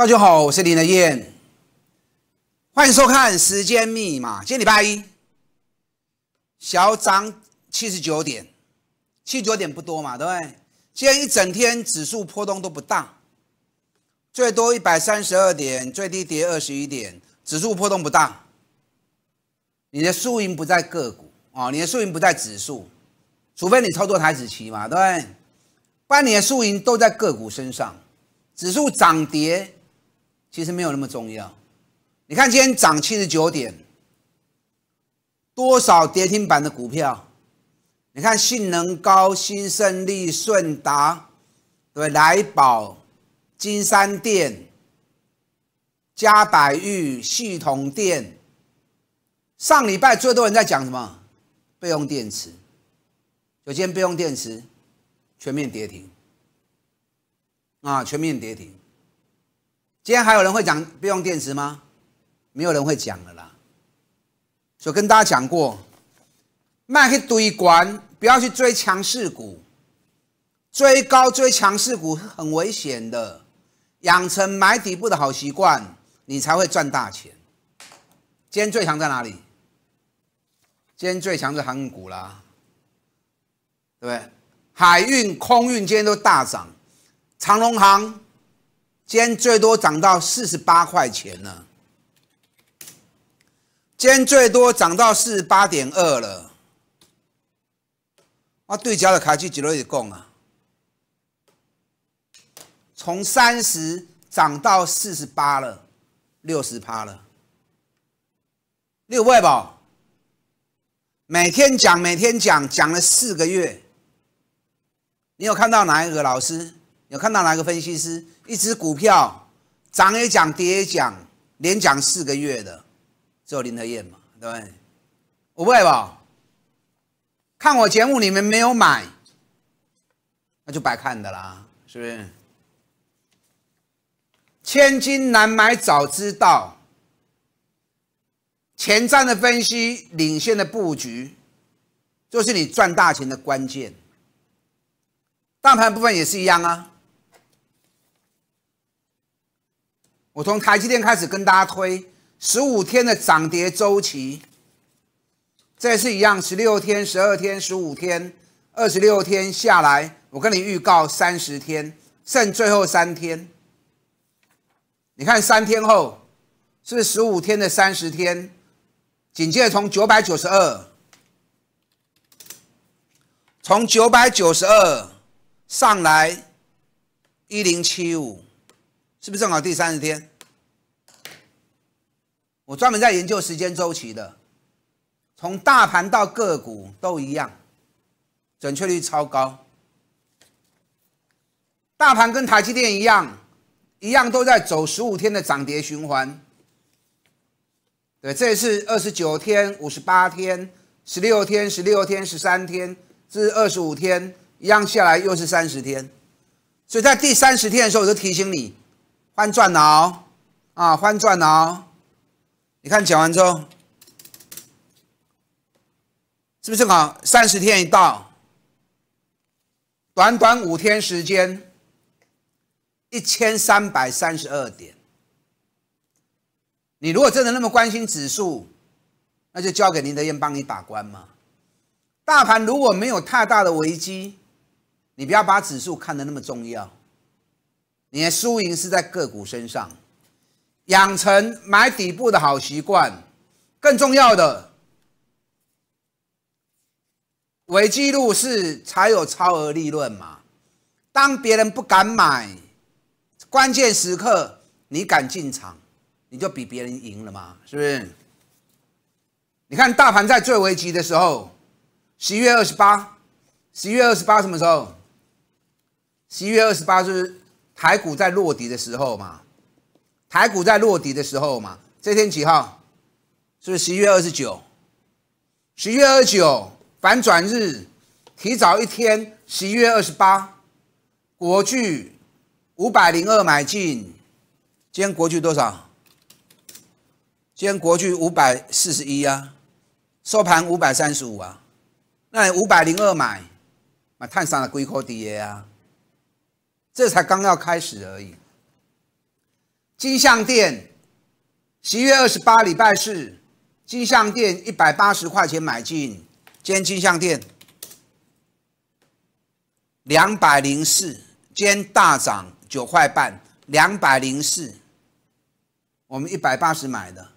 大家好，我是林德燕，欢迎收看《时间密码》。今天礼拜一，小涨七十九点，七十九点不多嘛，对不对？今天一整天指数波动都不大，最多一百三十二点，最低跌二十一点，指数波动不大。你的输赢不在个股啊，你的输赢不在指数，除非你操作台子棋嘛，对不对？然你的输赢都在个股身上，指数涨跌。其实没有那么重要，你看今天涨七十九点，多少跌停板的股票？你看性能高、新胜利、顺达，对不来宝、金山店、嘉百玉、系统店。上礼拜最多人在讲什么？备用电池，首今天备用电池全面跌停，啊，全面跌停。今天还有人会讲不用电池吗？没有人会讲的啦。就跟大家讲过，卖去堆关，不要去追强势股，追高追强势股是很危险的。养成买底部的好习惯，你才会赚大钱。今天最强在哪里？今天最强是航运股啦，对不对？海运、空运今天都大涨，长隆航。今天最多涨到四十八块钱了。今天最多涨到四十八点二了。我对焦的卡去几多也供啊？从三十涨到四十八了，六十趴了，六位不？每天讲，每天讲，讲了四个月。你有看到哪一个老师？有看到哪一个分析师？一只股票涨也涨，跌也涨，连涨四个月的，只有林德燕嘛，对不对？不会吧？看我节目，你们没有买，那就白看的啦，是不是？千金难买早知道，前瞻的分析，领先的布局，就是你赚大钱的关键。大盘部分也是一样啊。我从台积电开始跟大家推十五天的涨跌周期，这次一样，十六天、十二天、十五天、二十六天下来，我跟你预告三十天，剩最后三天。你看三天后是十五天的三十天，紧接着从九百九十二，从九百九十二上来一零七五。是不是正好第三十天？我专门在研究时间周期的，从大盘到个股都一样，准确率超高。大盘跟台积电一样，一样都在走十五天的涨跌循环。对，这是二十九天、五十八天、十六天、十六天、十三天至二十五天，一样下来又是三十天。所以在第三十天的时候，我就提醒你。翻转了，啊，翻转了，你看讲完之后，是不是好三十天一到？短短五天时间，一千三百三十二点。你如果真的那么关心指数，那就交给林德燕帮你把关嘛。大盘如果没有太大的危机，你不要把指数看得那么重要。你的输赢是在个股身上，养成买底部的好习惯，更重要的，尾记录是才有超额利润嘛？当别人不敢买，关键时刻你敢进场，你就比别人赢了嘛？是不是？你看大盘在最危急的时候，十一月二十八，十一月二十八什么时候？十一月二十八是不是？台股在落底的时候嘛，台股在落底的时候嘛，这天几号？是不是十一月二十九？十一月二九反转日提早一天，十一月二十八。国巨五百零二买进，今天国巨多少？今天国巨五百四十一啊，收盘五百三十五啊。那五百零二买买碳三的硅科 DA 啊。这才刚要开始而已。金项店十一月二十八礼拜四，金项店一百八十块钱买进，今天金项店两百零四，今天大涨九块半，两百零四，我们一百八十买的，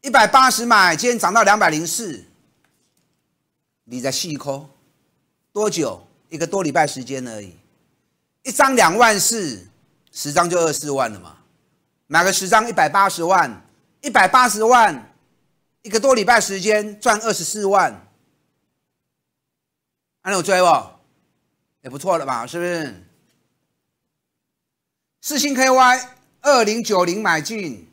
一百八十买，今天涨到两百零四，你在细抠，多久？一个多礼拜时间而已。一张两万四，十张就二十四万了嘛。买个十张一百八十万，一百八十万，一个多礼拜时间赚二十四万，还有追不？也不错了吧，是不是？四星 KY 二零九零买进，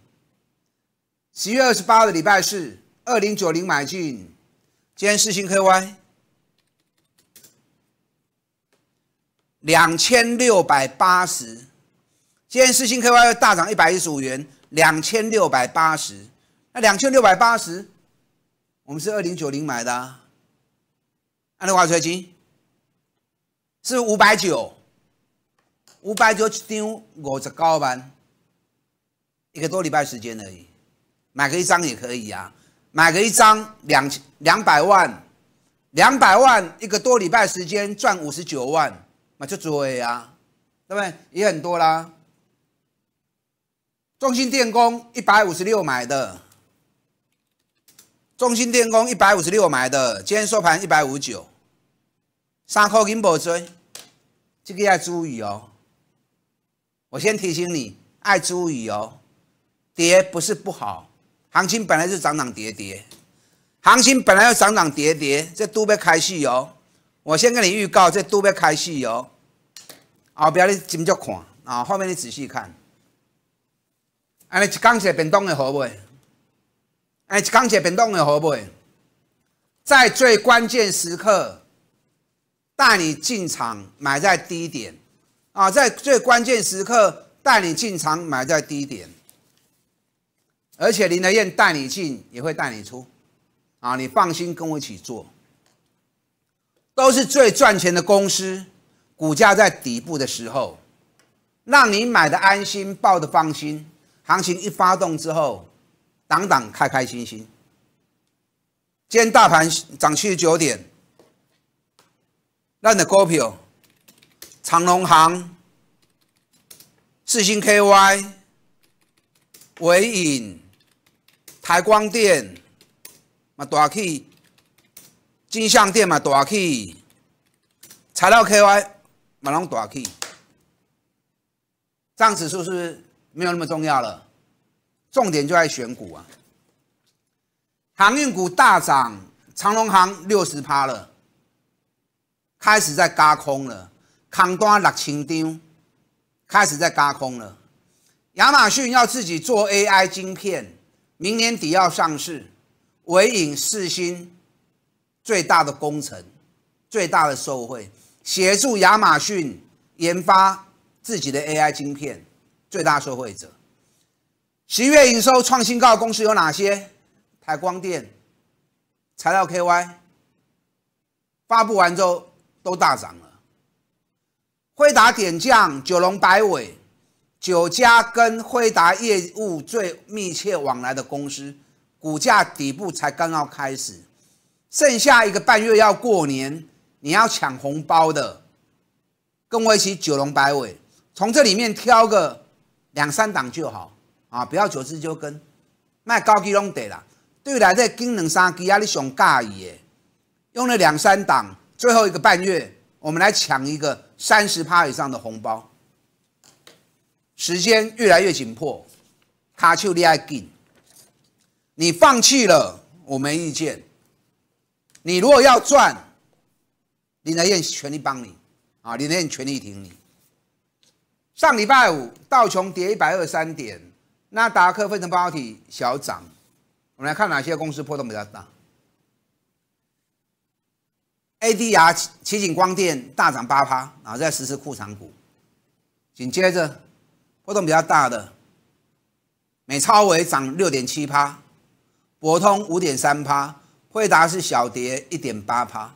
十月二十八的礼拜四二零九零买进，今天四星 KY。两千六百八十，今天四星 K Y 大涨一百一十五元，两千六百八十。那两千六百八十，我们是二零九零买的，啊，按的话水晶是五百九，五百九七张五十九万，一个多礼拜时间而已，买个一张也可以呀，买个一张两千两百万，两百万一个多礼拜时间赚五十九万。买就做呀，对不对？也很多啦。中兴电工一百五十六买的，中兴电工一百五十六买的，今天收盘一百五九，三块金宝追，这个注意哦。我先提醒你，爱意油，跌不是不好，行情本来是涨涨跌跌，行情本来要涨涨跌跌，这都被开戏哦。我先跟你预告，这都不要开哟。哦，后边你紧着看啊，后面你仔细看。哎，钢铁变动的好不会？哎，钢铁变动的好不会？在最关键时刻带你进场买在低点啊，在最关键时刻带你进场买在低点，而且林德燕带你进也会带你出，啊，你放心跟我一起做。都是最赚钱的公司，股价在底部的时候，让你买的安心，抱的放心。行情一发动之后，党党开开心心。今天大盘涨七十九点，烂的股票，长隆行、四星 KY、伟影、台光电、嘛大器。金相店嘛，大起；材料 KY 嘛，拢大起。上指数是没那么重要了，重点就在选股啊。航运股大涨，长隆行六十趴了，开始在加空了，扛单六千张，开始在加空了。亚马逊要自己做 AI 晶片，明年底要上市，唯影、四新。最大的工程，最大的受惠，协助亚马逊研发自己的 AI 晶片，最大受惠者。十月营收创新高公司有哪些？台光电、材料 KY 发布完之后都大涨了。辉达点将、九龙摆尾、九家跟辉达业务最密切往来的公司，股价底部才刚要开始。剩下一个半月要过年，你要抢红包的，跟我一起九龙摆尾，从这里面挑个两三档就好啊，不要九字九根，卖高基拢得了。对来这金两三级啊，你上介意的，用了两三档，最后一个半月，我们来抢一个三十趴以上的红包。时间越来越紧迫，卡丘利害劲，你放弃了我没意见。你如果要赚，林德彦全力帮你啊！林德彦全力挺你。上礼拜五，道琼跌一百二三点，纳达克分成半导体小涨。我们来看哪些公司波动比较大。A D R 奇景光电大涨八趴，然后再实施库藏股。紧接着，波动比较大的，美超伟涨六点七趴，博通五点三趴。惠达是小跌一点八趴，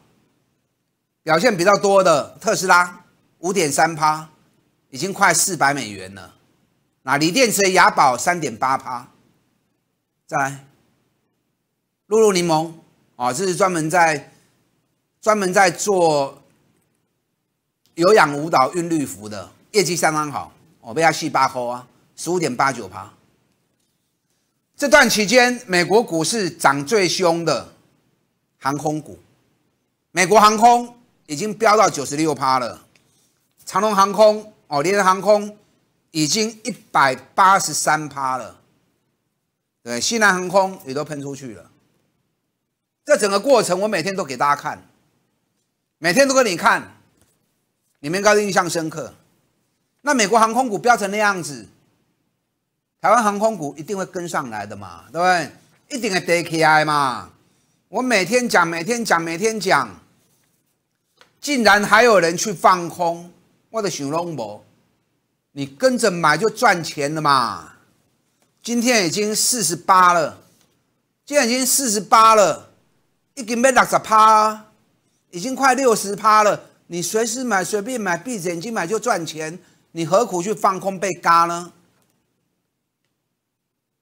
表现比较多的特斯拉五点三趴，已经快四百美元了。那锂电池的雅宝三点八趴，再来，露露柠檬啊，这是专门在专门在做有氧舞蹈韵律服的，业绩相当好哦，被他细八勾啊，十五点八九趴。这段期间，美国股市涨最凶的。航空股，美国航空已经飙到九十六趴了，长隆航空、哦，联合航空已经一百八十三趴了，对，西南航空也都喷出去了。这整个过程我每天都给大家看，每天都给你看，你们应该印象深刻。那美国航空股飙成那样子，台湾航空股一定会跟上来的嘛，对不对？一定会跌起来嘛。我每天讲，每天讲，每天讲，竟然还有人去放空我的想龙博，你跟着买就赚钱了嘛？今天已经四十八了，今天已经四十八了，已经要六十趴，已经快六十趴了。你随时买，随便买，闭着眼睛买就赚钱，你何苦去放空被割呢？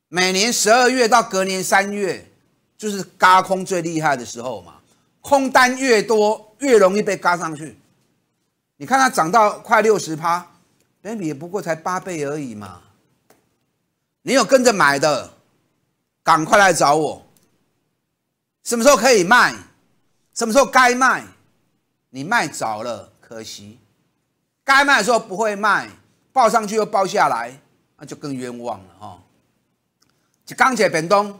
每年十二月到隔年三月。就是嘎空最厉害的时候嘛，空单越多越容易被嘎上去。你看它涨到快六十趴，A 股也不过才八倍而已嘛。你有跟着买的，赶快来找我。什么时候可以卖？什么时候该卖？你卖早了，可惜。该卖的时候不会卖，报上去又报下来，那就更冤枉了哈。就钢铁、本东。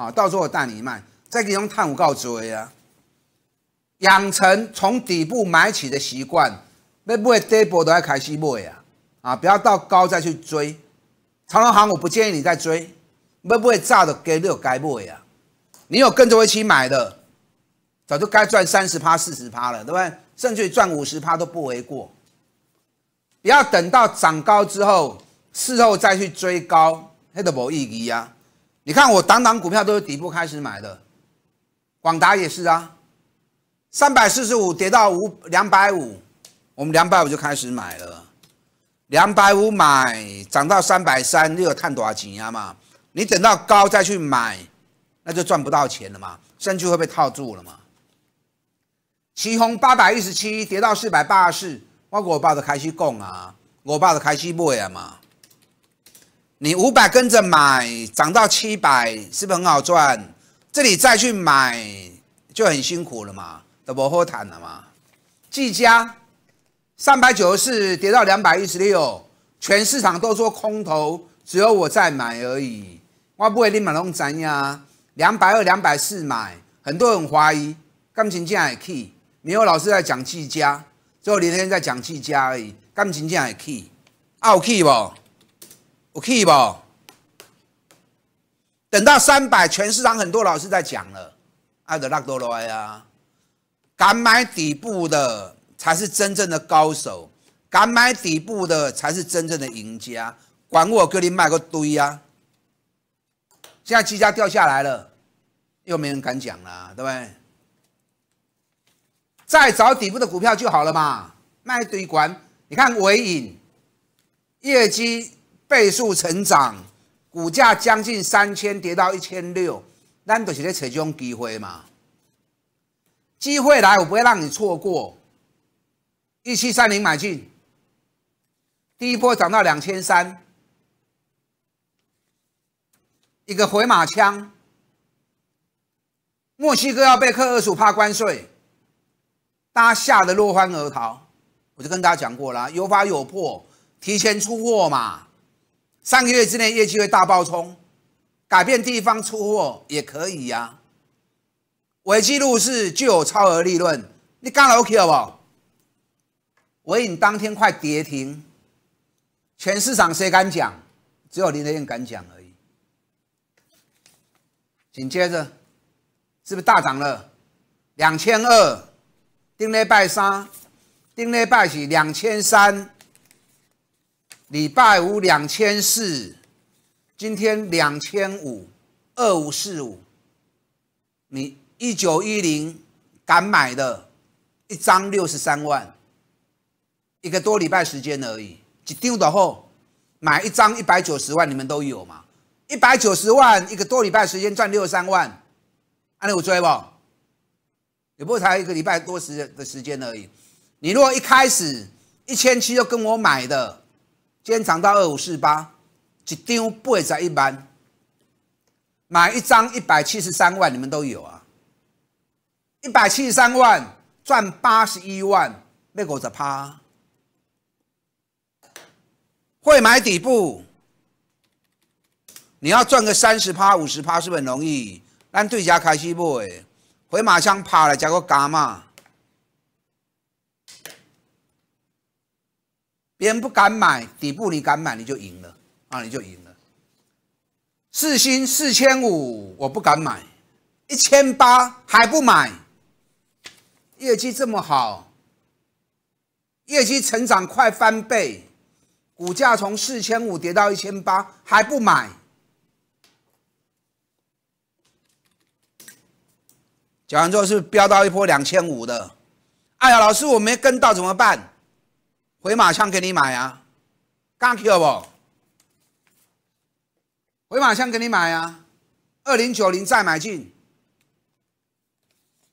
啊，到时候我带你卖，再可以用探五告追为啊，养成从底部买起的习惯，会不会跌破都要开始买啊？啊，不要到高再去追，长隆行我不建议你再追，会不会炸的给六该买啊？你有跟着我一起买的，早就该赚三十趴、四十趴了，对不对？甚至赚五十趴都不为过。不要等到涨高之后，事后再去追高，那都无意义啊。你看我档档股票都是底部开始买的，广达也是啊，三百四十五跌到五两百五，我们两百五就开始买了，两百五买涨到三百三又有探多钱嘛？你等到高再去买，那就赚不到钱了嘛，甚至会被套住了嘛。旗红八百一十七跌到四百八十四，我我爸都开始供啊，我爸都开始买了嘛。你五百跟着买，涨到七百，是不是很好赚？这里再去买就很辛苦了嘛，都好谈了嘛。技嘉三百九十四跌到两百一十六，全市场都说空头，只有我在买而已。我不会立马弄斩呀，两百二、两百四买。很多人怀疑钢琴键也去，没有老师在讲技嘉，只有林天在讲技嘉而已。钢琴键也去，傲气不？我 key 不？等到三百，全市场很多老师在讲了，爱德纳多罗呀，敢买底部的才是真正的高手，敢买底部的才是真正的赢家。管我哥，你卖个堆啊！现在基价掉下来了，又没人敢讲了，对不对？再找底部的股票就好了嘛，一堆管。你看尾影，业绩。倍速成长，股价将近三千跌到一千六，咱就是在找这种机会嘛。机会来，我不会让你错过。一七三零买进，第一波涨到两千三，一个回马枪。墨西哥要被克十五怕关税，大家吓得落荒而逃。我就跟大家讲过了，有法有破，提前出货嘛。三个月之内业绩会大爆冲，改变地方出货也可以呀。维基入是具有超额利润，你干了 O K 了不？维影当天快跌停，全市场谁敢讲？只有林德燕敢讲而已。紧接着，是不是大涨了？两千二，顶礼拜三，顶礼拜是两千三。礼拜五两千四，今天两千五，二五四五。你一九一零敢买的，一张六十三万，一个多礼拜时间而已。一丢的货，买一张一百九十万，你们都有嘛？一百九十万，一个多礼拜时间赚六十三万，按理我追不？也不过才一个礼拜多时的时间而已。你如果一开始一千七就跟我买的。延涨到二五四八，一张八十一万，买一张一百七十三万，你们都有啊？一百七十三万赚八十一万，被狗子趴。会买底部，你要赚个三十趴、五十趴是很容易。咱对家开始买，回马枪趴了，加个伽马。别人不敢买，底部你敢买，你就赢了啊！你就赢了。四星四千五，我不敢买，一千八还不买。业绩这么好，业绩成长快翻倍，股价从四千五跌到一千八还不买。讲完之后是飙到一波两千五的。哎呀，老师我没跟到怎么办？回马枪给你买啊，敢要不？回马枪给你买啊，二零九零再买进，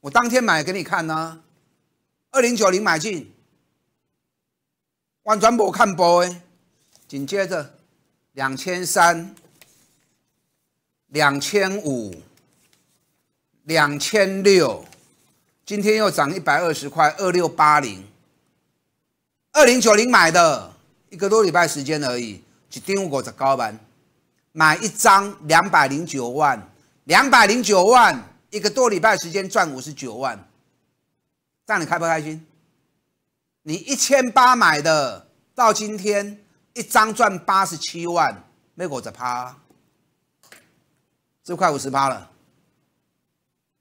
我当天买给你看呢，二零九零买进，玩转博看波哎，紧接着两千三、两千五、两千六，今天又涨一百二十块，二六八零。二零九零买的，一个多礼拜时间而已，只订过只高板，买一张两百零九万，两百零九万，一个多礼拜时间赚五十九万，这样你开不开心？你一千八买的，到今天一张赚八十七万，没股只趴，就快五十趴了。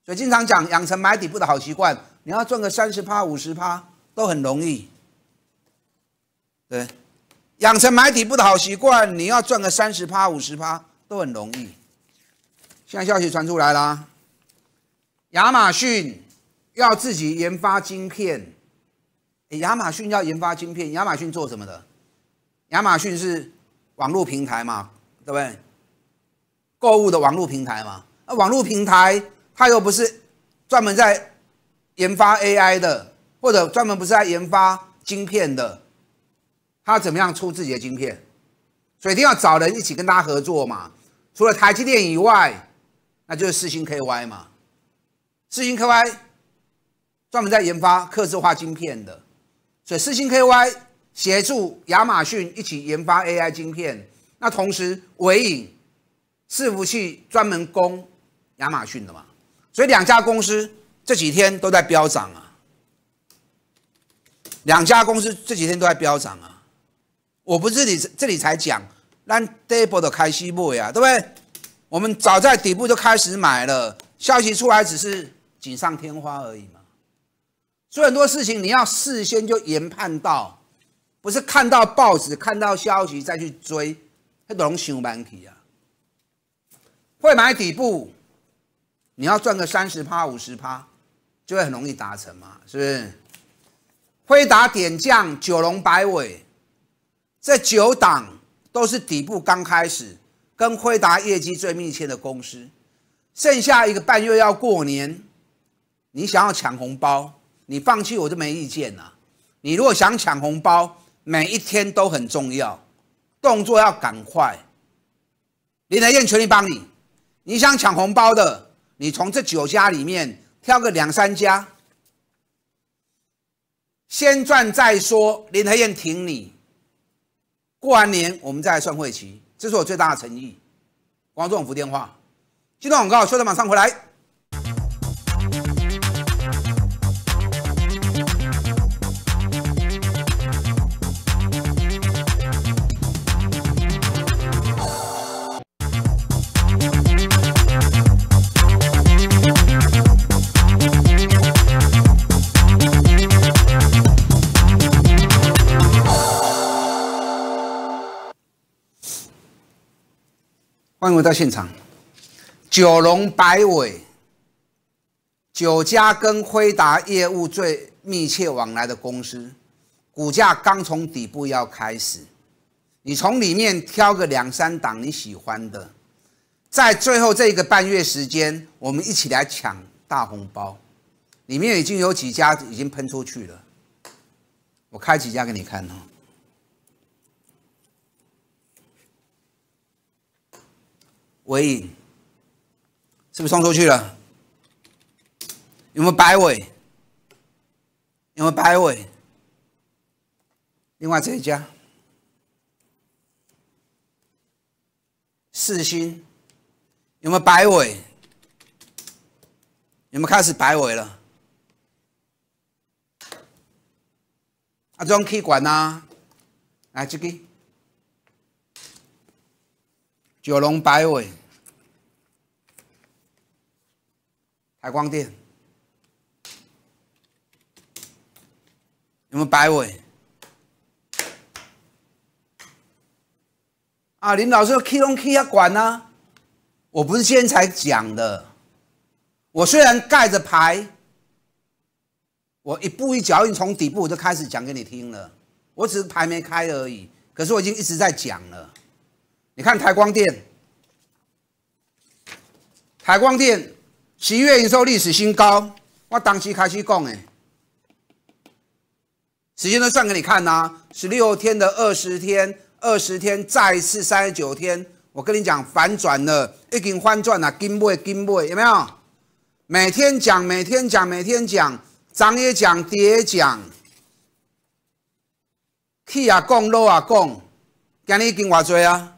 所以经常讲，养成买底部的好习惯，你要赚个三十趴、五十趴都很容易。对，养成买底部的好习惯，你要赚个三十趴、五十趴都很容易。现在消息传出来啦，亚马逊要自己研发晶片。亚马逊要研发晶片，亚马逊做什么的？亚马逊是网络平台嘛，对不对？购物的网络平台嘛。那网络平台，它又不是专门在研发 AI 的，或者专门不是在研发晶片的。他怎么样出自己的晶片？所以一定要找人一起跟他合作嘛。除了台积电以外，那就是四星 KY 嘛。四星 KY 专门在研发刻字化晶片的，所以四星 KY 协助亚马逊一起研发 AI 晶片。那同时，伟影伺服器专门供亚马逊的嘛。所以两家公司这几天都在飙涨啊！两家公司这几天都在飙涨啊！我不是你这里才讲，land 的开西部呀，对不对？我们早在底部就开始买了，消息出来只是锦上添花而已嘛。所以很多事情你要事先就研判到，不是看到报纸、看到消息再去追，那多上班去啊？会买底部，你要赚个三十趴、五十趴，就会很容易达成嘛，是不是？会打点将、九龙摆尾。这九档都是底部刚开始跟辉达业绩最密切的公司，剩下一个半月要过年，你想要抢红包，你放弃我就没意见了。你如果想抢红包，每一天都很重要，动作要赶快。林台燕全力帮你，你想抢红包的，你从这九家里面挑个两三家，先赚再说，林台燕挺你。过完年我们再来算会期，这是我最大的诚意。州仲福电话，这段广告休整马上回来。欢迎到现场。九龙百尾九家跟辉达业务最密切往来的公司，股价刚从底部要开始。你从里面挑个两三档你喜欢的，在最后这一个半月时间，我们一起来抢大红包。里面已经有几家已经喷出去了，我开几家给你看哦。尾影是不是送出去了？有没有摆尾？有没有摆尾？另外这一家，四星有没有摆尾？有没有开始摆尾了？啊，庄 k e e 管呐，来这个。九龙摆尾，台光电，有没有摆尾？啊，林老师，k 龙 key 要管呢？我不是今天才讲的，我虽然盖着牌，我一步一脚印从底部我就开始讲给你听了，我只是牌没开而已，可是我已经一直在讲了。你看台光电，台光电十月营收历史新高，我当时开始讲诶，时间都算给你看啦，十六天的二十天，二十天再一次三十九天，我跟你讲反转了，已经反转了，金杯金杯有没有？每天讲，每天讲，每天讲，涨也讲，跌也讲，去也讲，落也讲，今日已经话济啊！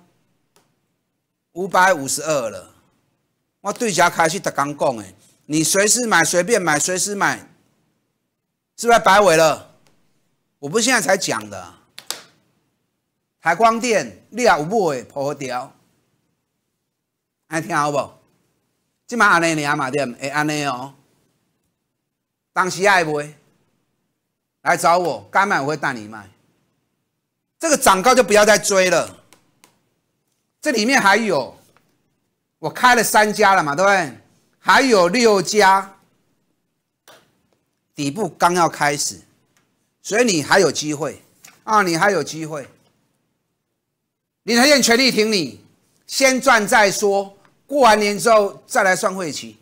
五百五十二了，我对家开始特刚讲诶，你随时买随便买随时买，是不是摆尾了？我不是现在才讲的。台光电厉害，五不尾破掉，还听好不？即嘛安内你阿妈店，会安内哦，当时爱不？来找我，敢买我会带你买。这个涨高就不要再追了。这里面还有，我开了三家了嘛，对不对？还有六家，底部刚要开始，所以你还有机会啊！你还有机会，林台燕全力挺你，先赚再说。过完年之后再来算会期，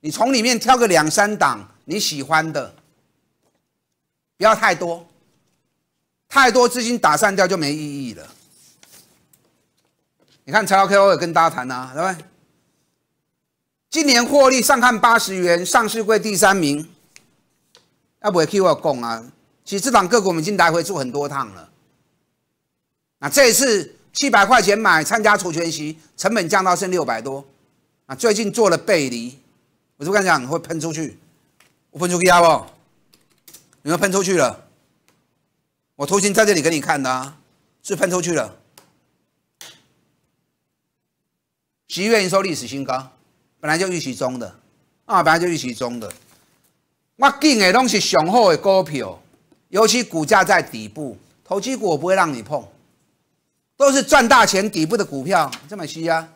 你从里面挑个两三档你喜欢的，不要太多，太多资金打散掉就没意义了。你看材料 K.O. 也跟大家谈呐，对不对？今年获利上看八十元，上市柜第三名，要不要 k 我供啊？其实这档个股我们已经来回做很多趟了。那这一次七百块钱买参加除权席，成本降到剩六百多啊。最近做了背离，我就跟你讲会喷出去？我喷出去要不？你们喷出去了？我图形在这里给你看的，是喷出去了。十月营收历史新高，本来就预期中的，啊，本来就预期中的。我进的拢是上好的股票，尤其股价在底部，投机股我不会让你碰，都是赚大钱底部的股票，这么稀啊！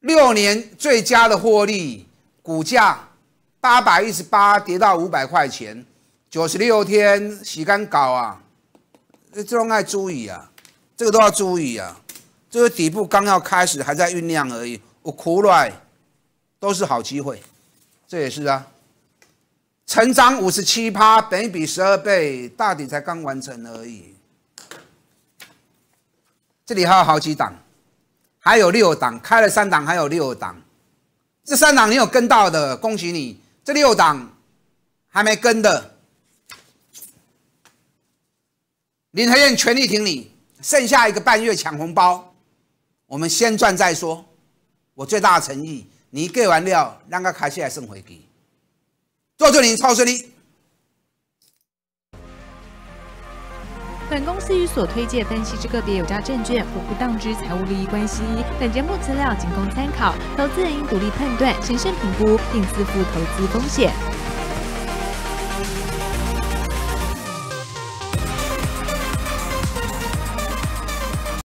六年最佳的获利股价八百一十八跌到五百块钱，九十六天洗干搞啊，你这种爱注意啊，这个都要注意啊。这个底部刚要开始，还在酝酿而已。我哭了，都是好机会，这也是啊。成长五十七趴，等于比十二倍，大底才刚完成而已。这里还有好几档，还有六档，开了三档，还有六档。这三档你有跟到的，恭喜你。这六档还没跟的，林海燕全力挺你，剩下一个半月抢红包。我们先赚再说，我最大诚意，你给完料，让个开起来送回给，做这里超这里。本公司与所推介分析之个别有价证券，无不当之财务利益关系。本节目资料仅供参考，投资人应独立判断，审慎评估，并自负投资风险。